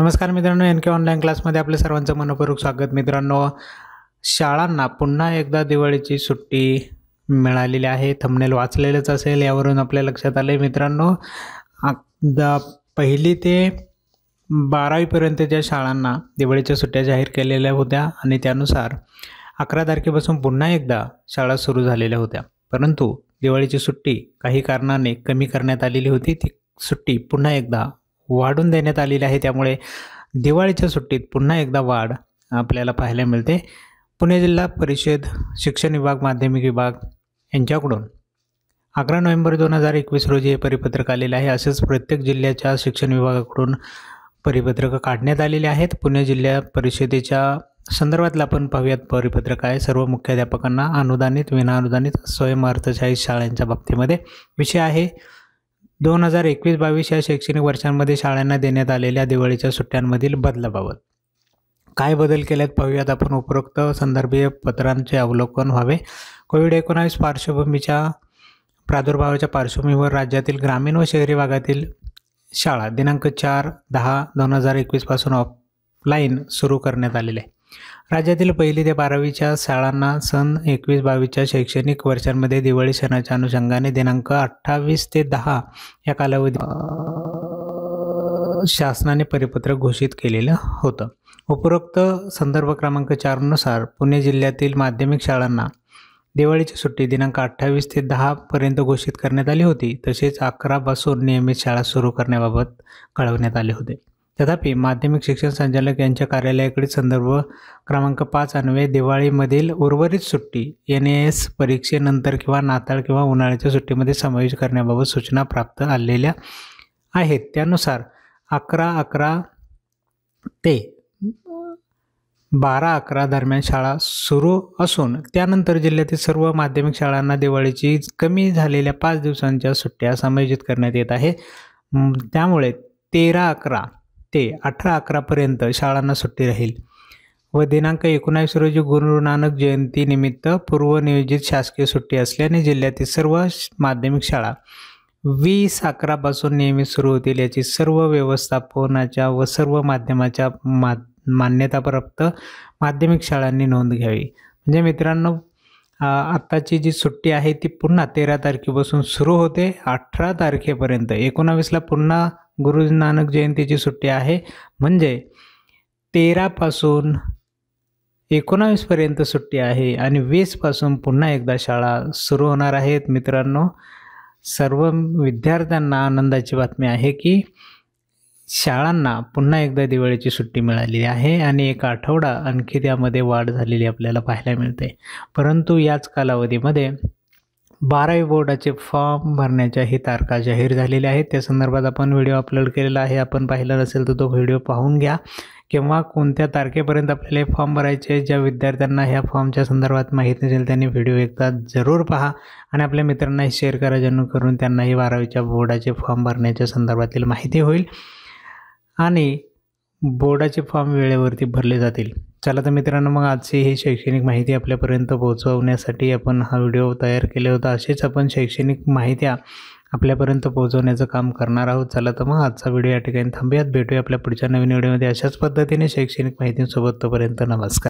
नमस्कार मित्रांनो एन के ऑनलाईन क्लासमध्ये आपल्या सर्वांचं मनपूर्वक स्वागत मित्रांनो शाळांना पुन्हा एकदा दिवाळीची सुट्टी मिळालेली आहे थंबनेल वाचलेलंच असेल यावरून आपल्या लक्षात आलं आहे मित्रांनो द पहिली ते बारावीपर्यंतच्या शाळांना दिवाळीच्या सुट्ट्या जाहीर केलेल्या होत्या आणि त्यानुसार अकरा तारखेपासून पुन्हा एकदा शाळा सुरू झालेल्या होत्या परंतु दिवाळीची सुट्टी काही कारणाने कमी करण्यात आलेली होती ती सुट्टी पुन्हा एकदा वाढून देण्यात आलेली आहे त्यामुळे दिवाळीच्या सुट्टीत पुन्हा एकदा वाढ आपल्याला पाहायला मिळते पुणे जिल्हा परिषद शिक्षण विभाग माध्यमिक विभाग यांच्याकडून अकरा नोव्हेंबर दोन हजार एकवीस रोजी हे परिपत्रक आलेले आहे असेच प्रत्येक जिल्ह्याच्या शिक्षण विभागाकडून परिपत्रकं काढण्यात आलेले आहेत पुणे जिल्हा परिषदेच्या संदर्भातला आपण पाहूयात परिपत्रक आहे सर्व मुख्याध्यापकांना अनुदानित विनाअनुदानित स्वयंअर्थशाही शाळांच्या बाबतीमध्ये विषय आहे दोन हजार एकवीस बावीस या शैक्षणिक वर्षांमध्ये शाळांना देण्यात आलेल्या दिवाळीच्या सुट्ट्यांमधील बदलाबाबत काय बदल केल्यात पाहूयात आपण उपरोक्त संदर्भीय पत्रांचे अवलोकन व्हावे कोविड एकोणावीस पार्श्वभूमीच्या प्रादुर्भावाच्या पार्श्वभूमीवर राज्यातील ग्रामीण व शहरी भागातील शाळा दिनांक चार दहा दोन हजार एकवीसपासून ऑफलाईन सुरू करण्यात आलेले आहे राज्यातील पहिली ते बारावीच्या शाळांना सन एकवीस बावीसच्या शैक्षणिक वर्षांमध्ये दिवाळी सणाच्या अनुषंगाने दिनांक अठ्ठावीस ते दहा या कालावधी शासनाने परिपत्रक घोषित केलेलं होतं उपरोक्त संदर्भ क्रमांक चारनुसार पुणे जिल्ह्यातील माध्यमिक शाळांना दिवाळीची सुट्टी दिनांक अठ्ठावीस ते दहापर्यंत घोषित करण्यात आली होती तसेच अकरापासून नियमित शाळा सुरू करण्याबाबत कळवण्यात आले होते तथापि माध्यमिक शिक्षण संचालक यांच्या कार्यालयाकडे संदर्भ क्रमांक पाच अन्वये दिवाळीमधील उर्वरित सुट्टी एन ए एस परीक्षेनंतर किंवा नाताळ किंवा उन्हाळ्याच्या सुट्टीमध्ये समावेश करण्याबाबत सूचना प्राप्त आलेल्या आहेत त्यानुसार अकरा अकरा ते बारा अकरा दरम्यान शाळा सुरू असून त्यानंतर जिल्ह्यातील सर्व माध्यमिक शाळांना दिवाळीची कमी झालेल्या पाच दिवसांच्या सुट्ट्या समायोजित करण्यात येत आहे त्यामुळे तेरा अकरा ते अठरा अकरापर्यंत शाळांना सुट्टी राहील व दिनांक एकोणावीस रोजी गुरु नानक जयंतीनिमित्त पूर्वनियोजित शासकीय सुट्टी असल्याने जिल्ह्यातील सर्व माध्यमिक शाळा वीस अकरापासून नियमित सुरू होतील याची सर्व व्यवस्थापनाच्या व सर्व माध्यमाच्या मा मान्यताप्राप्त माध्यमिक शाळांनी नोंद घ्यावी म्हणजे मित्रांनो आत्ताची जी सुट्टी आहे ती पुन्हा तेरा तारखेपासून सुरू होते अठरा तारखेपर्यंत एकोणावीसला पुन्हा गुरु नानक जयंतीची सुट्टी आहे म्हणजे तेरापासून एकोणावीसपर्यंत सुट्टी आहे आणि वीसपासून पुन्हा एकदा शाळा सुरू होणार आहेत मित्रांनो सर्व विद्यार्थ्यांना आनंदाची बातमी आहे की शाळांना पुन्हा एकदा दिवाळीची सुट्टी मिळाली आहे आणि एक आठवडा आणखी त्यामध्ये वाढ झालेली आपल्याला पाहायला मिळते परंतु याच कालावधीमध्ये बारावी बोर्डाचे फॉर्म भरण्याच्या ही तारखा जाहीर झालेल्या आहेत त्या संदर्भात आपण व्हिडिओ अपलोड केलेला आहे आपण पाहिला नसेल तर तो व्हिडिओ पाहून घ्या किंवा कोणत्या तारखेपर्यंत आपल्याला हे फॉर्म भरायचे ज्या विद्यार्थ्यांना ह्या फॉर्मच्या संदर्भात माहीत नसेल त्यांनी व्हिडिओ एकदा जरूर पहा आणि आपल्या मित्रांनाही शेअर करा जेणेकरून त्यांनाही बारावीच्या बोर्डाचे फॉर्म भरण्याच्या संदर्भातील माहिती होईल आणि बोर्डाचे फॉर्म वेळेवरती भरले जातील चला तर मित्रांनो मग आजची ही शैक्षणिक माहिती आपल्यापर्यंत पोहोचवण्यासाठी आपण हा व्हिडिओ तयार केला होता असेच आपण शैक्षणिक माहित्या आपल्यापर्यंत पोहोचवण्याचं काम करणार आहोत चला तर मग आजचा व्हिडिओ या ठिकाणी थांबूयात भेटूया आपल्या पुढच्या नवीन व्हिडिओमध्ये अशाच पद्धतीने शैक्षणिक माहितीसोबत तोपर्यंत नमस्कार